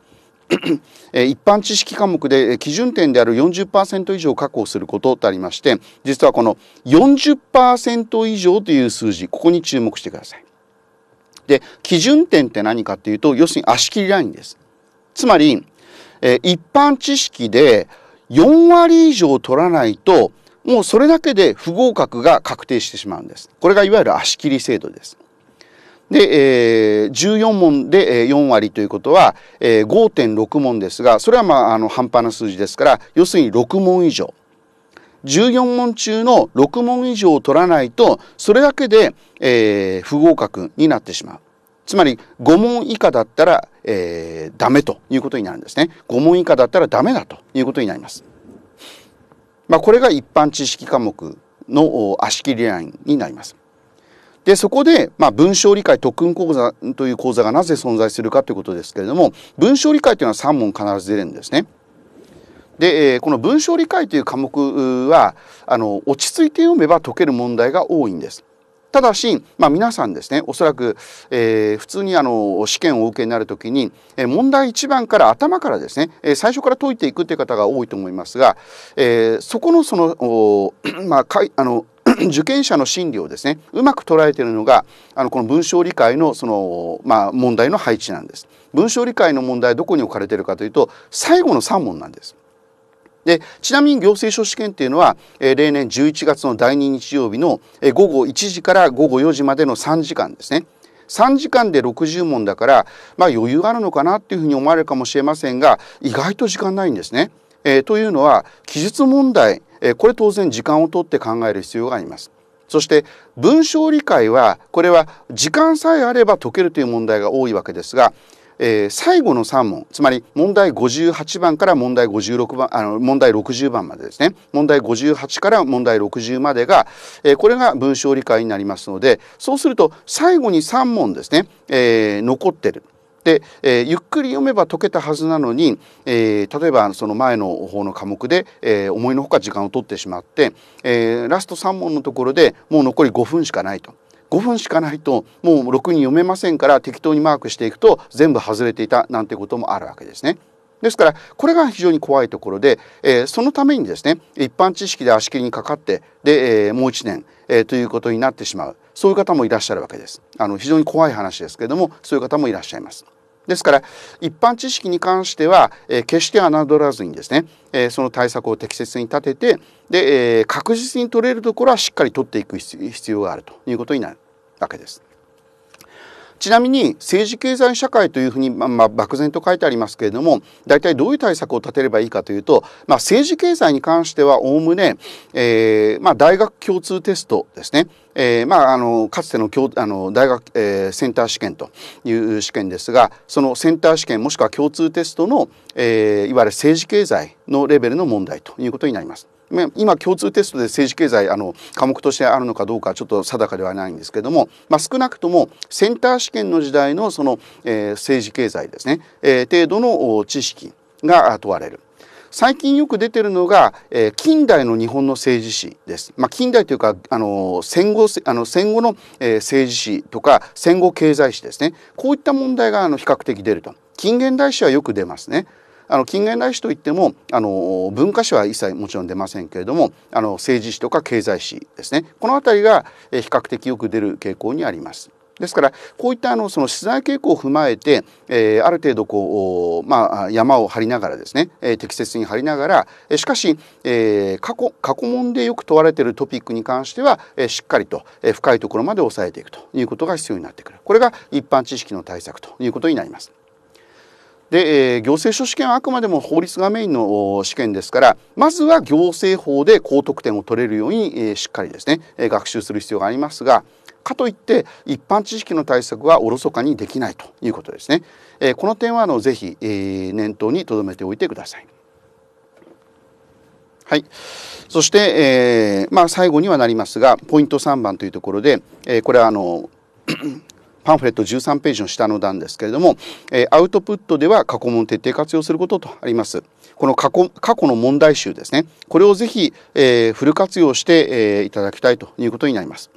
一般知識科目で基準点である40%以上確保することとありまして実はこの40%以上という数字ここに注目してください。で基準点って何かっていうと要するに足切りラインです。つまり一般知識で4割以上取らないともうそれだけで不合格が確定してしまうんです。これがいわゆる足切り制度です。で、えー、14問で4割ということは、えー、5.6問ですが、それはまあ、あの、半端な数字ですから、要するに6問以上。14問中の6問以上を取らないと、それだけで、えー、不合格になってしまう。つまり、5問以下だったら、えー、ダメということになるんですね。5問以下だったらダメだということになります。まあ、これが一般知識科目の足切りラインになります。でそこで、まあ、文章理解特訓講座という講座がなぜ存在するかということですけれども文章理解というのは3問必ず出るんですね。で、えこの文章理解という科目はあの落ち着いて読めば解ける問題が多いんです。ただし、まあ、皆さんですねおそらく、えー、普通にあの試験をお受けになる時に、えー、問題1番から頭からですね、えー、最初から解いていくという方が多いと思いますが、えー、そこのそのお、まあ、かいあの 受験者の心理をですねうまく捉えているのがあのこの文章理解のその、まあ、問題の配置なんです。文章理解の問題どこに置かれているかというと最後の3問なんです。でちなみに行政書士試験っていうのは、えー、例年11月の第2日曜日の、えー、午後1時から午後4時までの3時間ですね。3時間で60問だから、まあ、余裕あるのかなっていうふうに思われるかもしれませんが意外と時間ないんですね。えー、というのは記述問題、えー、これ当然時間をとって考える必要があります。そして文章理解はこれは時間さえあれば解けるという問題が多いわけですがえー、最後の3問つまり問題58番から問題56番あの問題60番までですね問題58から問題60までが、えー、これが文章理解になりますのでそうすると最後に3問ですね、えー、残ってる。で、えー、ゆっくり読めば解けたはずなのに、えー、例えばその前の方の科目で、えー、思いのほか時間を取ってしまって、えラスト3問のところでもう残り5分しかないと5分しかないともう6人読めませんから適当にマークしていくと全部外れていたなんてこともあるわけですね。ですからこれが非常に怖いところで、えー、そのためにですね一般知識で足切りにかかってで、えー、もう1年、えー、ということになってしまうそういう方もいらっしゃるわけです。あの非常に怖い話ですけれどもそういう方もいらっしゃいます。ですから一般知識に関しては、えー、決して侮らずにですね、えー、その対策を適切に立ててで、えー、確実に取れるところはしっかり取っていく必要があるということになる。わけです。ちなみに政治経済社会というふうに、まあ、まあ、漠然と書いてありますけれども大体どういう対策を立てればいいかというと、まあ、政治経済に関してはおおむね、えーまあ、大学共通テストですね、えーまあ、あのかつてのあの大学、えー、センター試験という試験ですがそのセンター試験もしくは共通テストの、えー、いわゆる政治経済のレベルの問題ということになります。今共通テストで政治経済あの科目としてあるのかどうかちょっと定かではないんですけども、まあ、少なくともセンター試験の時代のその、えー、政治経済ですね、えー、程度の知識が問われる。最近よく出てるのが、えー、近代の日本の政治史です。まあ、近代というか、あの戦後あの戦後の、えー、政治史とか戦後経済史ですね。こういった問題があの比較的出ると。近現代史はよく出ますね。あの近現代史といってもあの文化史は一切もちろん出ませんけれどもあの政治史とか経済史ですねこの辺りが比較的よく出る傾向にあります。ですからこういったあのその材傾向を踏まえて、えー、ある程度こう、まあ、山を張りながらですね、えー、適切に張りながら、しかし、えー、過去過去問でよく問われているトピックに関しては、えー、しっかりと、えー、深いところまで抑えていくということが必要になってくるこれが一般知識の対策ということになります。で、えー、行政書試験はあくまでも法律がメインの試験ですからまずは行政法で高得点を取れるように、えー、しっかりですね、えー、学習する必要がありますがかといって一般知識の対策はおろそかにできないということですね。えー、この点はあのぜひ、えー、念頭に留めておいてください。はい、そして、えーまあ、最後にはなりますがポイント3番というところで、えー、これはあのパンフレット13ページの下の段ですけれども、えアウトプットでは過去問徹底活用することとあります。この過去過去の問題集ですね。これをぜひ、えフル活用して、えいただきたいということになります。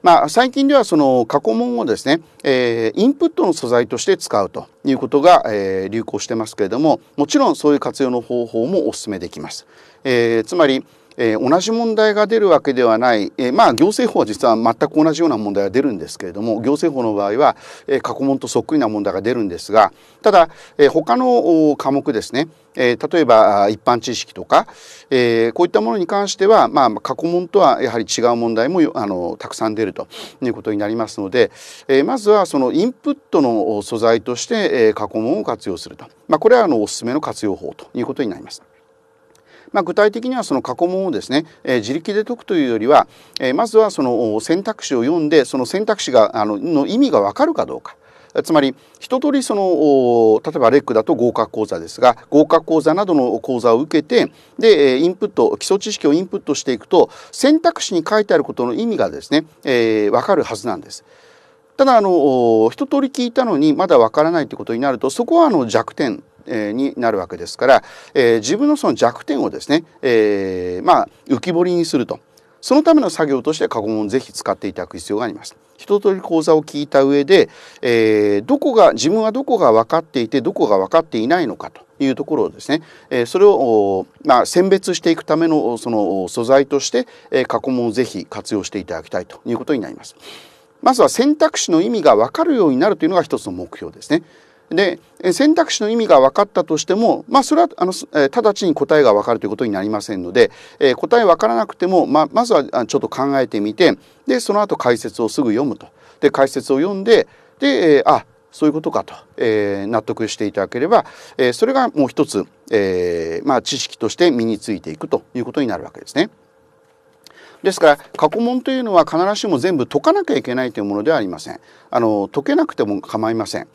まあ、最近ではその過去問をですね、えー、インプットの素材として使うということが、えー、流行してますけれどももちろんそういう活用の方法もお勧めできます。えー、つまり、えー、同じ問題が出るわけではない、えー、まあ行政法は実は全く同じような問題が出るんですけれども行政法の場合は、えー、過去問とそっくりな問題が出るんですがただ、えー、他の科目ですね、えー、例えば一般知識とか、えー、こういったものに関しては、まあ、過去問とはやはり違う問題もあのたくさん出るということになりますので、えー、まずはそのインプットの素材として、えー、過去問を活用すると、まあ、これはあのおすすめの活用法ということになります。まあ、具体的にはその過去問をですね、えー、自力で解くというよりは、えー、まずはその選択肢を読んでその選択肢があのの意味が分かるかどうか。つまり一通りその例えばレックだと合格講座ですが合格講座などの講座を受けてでインプット基礎知識をインプットしていくと選択肢に書いてあることの意味がですね、えー、分かるはずなんです。ただあの一通り聞いたのにまだ分からないということになるとそこはあの弱点になるわけですから、え自分のその弱点をですね、えまあ、浮き彫りにするとそのための作業として過去問をぜひ使っていただく必要があります。一通り講座を聞いた上で、えー、どこが自分はどこが分かっていてどこが分かっていないのかというところをですね、えー、それを、まあ、選別していくためのその素材として、えー、過去問をぜひ活用していただきたいということになります。まずは選択肢の意味が分かるようになるというのが一つの目標ですね。で選択肢の意味が分かったとしても、まあ、それはあの直ちに答えが分かるということになりませんので、えー、答え分からなくても、まあ、まずはちょっと考えてみてでその後解説をすぐ読むと。で解説を読んでで、えー、あそういうことかと、えー、納得していただければ、えー、それがもう一つ、えーまあ、知識として身についていくということになるわけですね。ですから過去問というのは必ずしも全部解かなきゃいけないというものではありません。あの解けなくても構いません。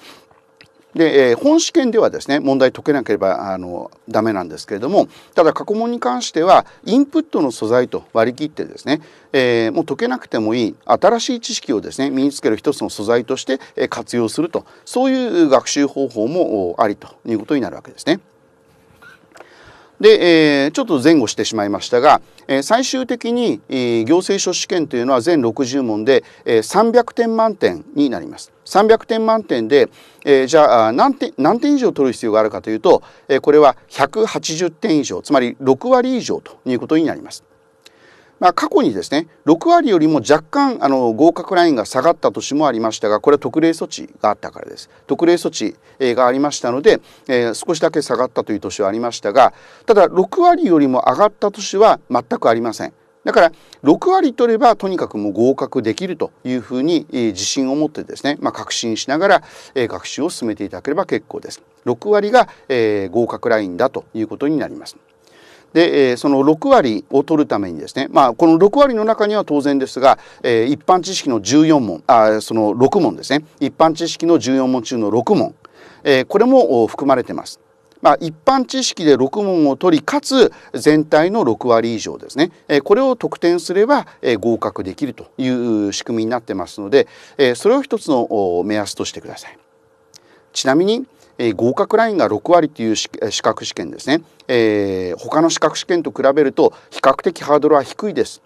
で、えー、本試験ではですね問題解けなければあのダメなんですけれどもただ過去問に関してはインプットの素材と割り切ってですね、えー、もう解けなくてもいい新しい知識をですね身につける一つの素材として活用するとそういう学習方法もありということになるわけですね。で、えー、ちょっと前後してしまいましたが、えー、最終的に、えー、行政書試験というのは全60問で、えー、300点満点になります。300点満点で、えー、じゃあ何点何点以上取る必要があるかというと、えー、これは180点以上つまり6割以上ということになります。まあ、過去にですね6割よりも若干あの合格ラインが下がった年もありましたがこれは特例措置があったからです特例措置がありましたので、えー、少しだけ下がったという年はありましたがただ6割よりも上がった年は全くありません。だから6割取ればとにかくもう合格できるというふうに自信を持ってですね、まあ、確信しながら学習を進めていただければ結構です。6割が合格ラインだということになります。でその6割を取るためにですね、まあ、この6割の中には当然ですが一般知識の14問あその6問ですね一般知識の14問中の6問これも含まれてます。まあ、一般知識で6問を取りかつ全体の6割以上ですねこれを得点すれば合格できるという仕組みになってますのでそれを一つの目安としてください。ちなみにえー、合格ラインが6割という資格試験ですね、えー、他の資格試験と比べると比較的ハードルは低いです。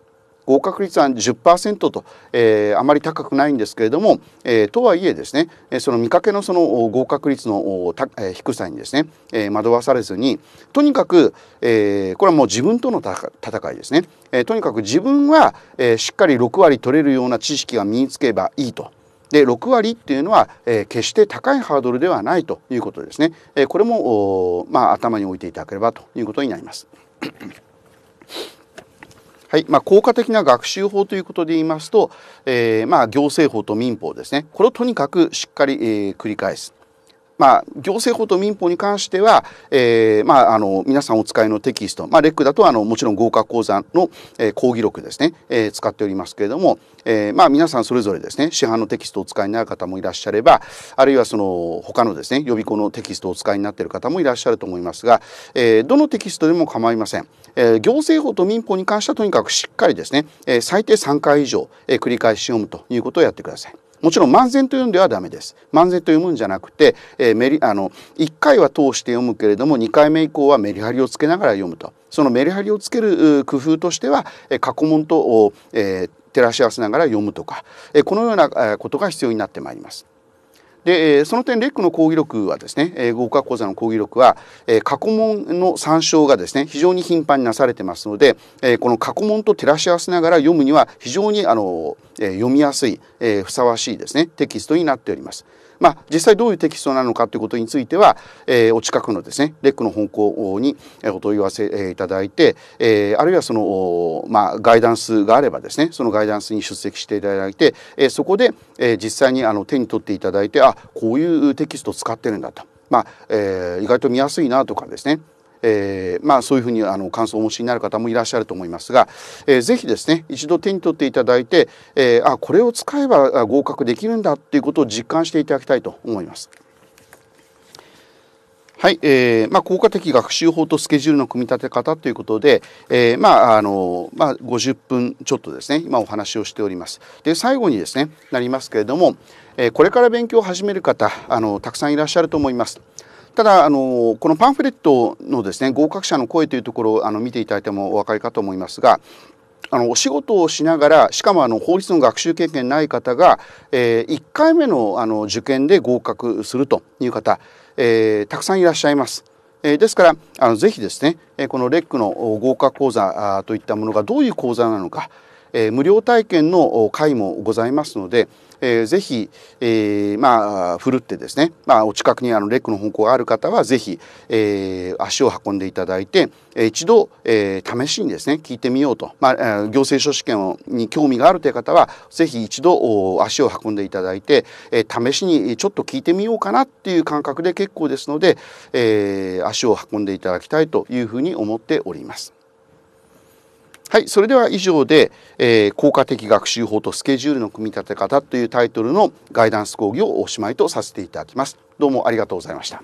合格率は10%と、えー、あまり高くないんですけれども、えー、とはいえですねその見かけのその合格率の低さにですね、えー、惑わされずにとにかく、えー、これはもう自分との戦いですね、えー、とにかく自分は、えー、しっかり6割取れるような知識が身につけばいいとで6割っていうのは、えー、決して高いハードルではないということですね、えー、これもまあ、頭に置いていただければということになります。はいまあ、効果的な学習法ということで言いますと、えー、まあ、行政法と民法ですねこれをとにかくしっかり、え繰り返すまあ、行政法と民法に関しては、えーまあ、あの皆さんお使いのテキスト、まあ、レックだとあのもちろん合格講座の、えー、講義録ですね、えー、使っておりますけれども、えーまあ、皆さんそれぞれですね市販のテキストをお使いになる方もいらっしゃればあるいはその他のですね予備校のテキストをお使いになっている方もいらっしゃると思いますが、えー、どのテキストでも構いません、えー、行政法と民法に関してはとにかくしっかりですね、えー、最低3回以上、えー、繰り返し読むということをやってください。もちろん漫然と読んではダメです。漫然と読むんじゃなくて、えー、メリあの1回は通して読むけれども2回目以降はメリハリをつけながら読むと。そのメリハリをつける工夫としては、え過去問と、えー、照らし合わせながら読むとか、えこのようなことが必要になってまいります。で、えその点レックの講義録はですね、え合格講座の講義録は、え過去問の参照がですね非常に頻繁になされてますので、えこの過去問と照らし合わせながら読むには非常にあの、え読みやすい、えふさわしいですねテキストになっております。まあ、実際どういうテキストなのかということについては、えー、お近くのですねレックの本校にお問い合わせいただいて、えー、あるいはその、まあ、ガイダンスがあればですねそのガイダンスに出席していただいて、えー、そこで、えー、実際にあの手に取っていただいてあこういうテキストを使ってるんだと、まあえー、意外と見やすいなとかですねえー、まあ、そういうふうにあの感想をお持ちになる方もいらっしゃると思いますが、えー、ぜひですね一度手に取っていただいて、えー、あこれを使えば合格できるんだっていうことを実感していただきたいと思います。はい、えー、まあ、効果的学習法とスケジュールの組み立て方ということで、えー、まあ、あの、まあ、50分ちょっとですね、今お話をしております。で、最後にですね、なりますけれども、えー、これから勉強を始める方、あの、たくさんいらっしゃると思います。ただあのこのパンフレットのですね合格者の声というところをあの見ていただいてもお分かりかと思いますがあのお仕事をしながらしかもあの法律の学習経験ない方が、えー、1回目のあの受験で合格するという方、えー、たくさんいらっしゃいます。えー、ですからあのぜひですねこのレックの合格講座といったものがどういう講座なのかえ無料体験の会もございますので、えー、ぜひ、えー、まあ、ふるってですね、まあ、お近くにあのレックの本校がある方は、ぜひ、えー、足を運んでいただいて、一度、えー、試しにですね、聞いてみようと、まあ、行政書士験に興味があるという方は、ぜひ一度足を運んでいただいて、えー、試しにちょっと聞いてみようかなっていう感覚で結構ですので、えー、足を運んでいただきたいというふうに思っております。はい、それでは以上で、えー、効果的学習法とスケジュールの組み立て方というタイトルのガイダンス講義をおしまいとさせていただきます。どうもありがとうございました。